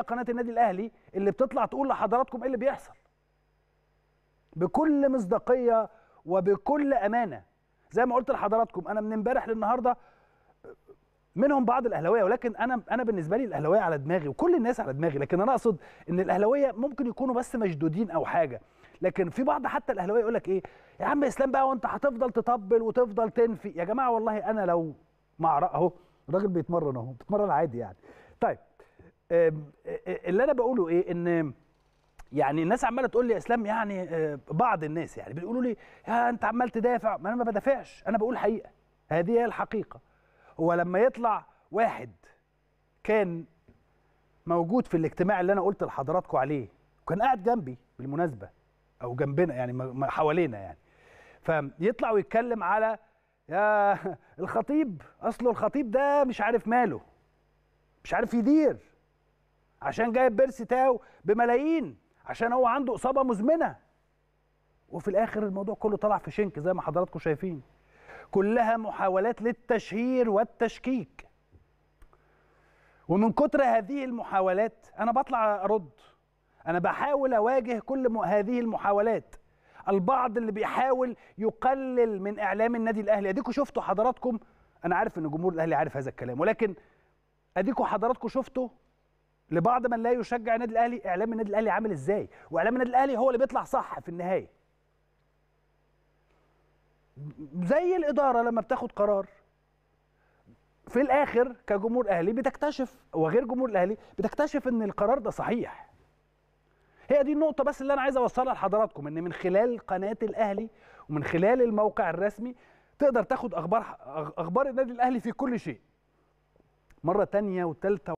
قناه النادي الاهلي اللي بتطلع تقول لحضراتكم ايه اللي بيحصل بكل مصداقيه وبكل امانه زي ما قلت لحضراتكم انا من امبارح للنهارده منهم بعض الاهلاويه ولكن انا انا بالنسبه لي الاهلاويه على دماغي وكل الناس على دماغي لكن انا اقصد ان الاهلاويه ممكن يكونوا بس مشدودين او حاجه لكن في بعض حتى الاهلاويه يقول لك ايه يا عم اسلام بقى وانت هتفضل تطبل وتفضل تنفي يا جماعه والله انا لو مع اهو الراجل بيتمرن اهو بيتمرن عادي يعني طيب اللي انا بقوله ايه ان يعني الناس عماله تقول لي اسلام يعني بعض الناس يعني بيقولوا لي يا انت عمال تدافع ما انا ما بدافعش انا بقول حقيقه هذه هي الحقيقه هو لما يطلع واحد كان موجود في الاجتماع اللي انا قلت لحضراتكم عليه وكان قاعد جنبي بالمناسبه او جنبنا يعني حوالينا يعني فيطلع ويتكلم على يا الخطيب اصله الخطيب ده مش عارف ماله مش عارف يدير عشان جايب بيرسي تاو بملايين عشان هو عنده اصابه مزمنه وفي الاخر الموضوع كله طلع في شنك زي ما حضراتكم شايفين كلها محاولات للتشهير والتشكيك ومن كتر هذه المحاولات انا بطلع ارد انا بحاول اواجه كل هذه المحاولات البعض اللي بيحاول يقلل من اعلام النادي الاهلي اديكم شفتوا حضراتكم انا عارف ان جمهور الاهلي عارف هذا الكلام ولكن اديكم حضراتكم شفتوا لبعض من لا يشجع النادي الاهلي اعلام النادي الاهلي عامل ازاي واعلام النادي الاهلي هو اللي بيطلع صح في النهايه زي الاداره لما بتاخد قرار في الاخر كجمهور اهلي بتكتشف وغير جمهور الاهلي بتكتشف ان القرار ده صحيح هي دي النقطه بس اللي انا عايز اوصلها لحضراتكم ان من خلال قناه الاهلي ومن خلال الموقع الرسمي تقدر تاخد اخبار اخبار النادي الاهلي في كل شيء مره تانية وتالتة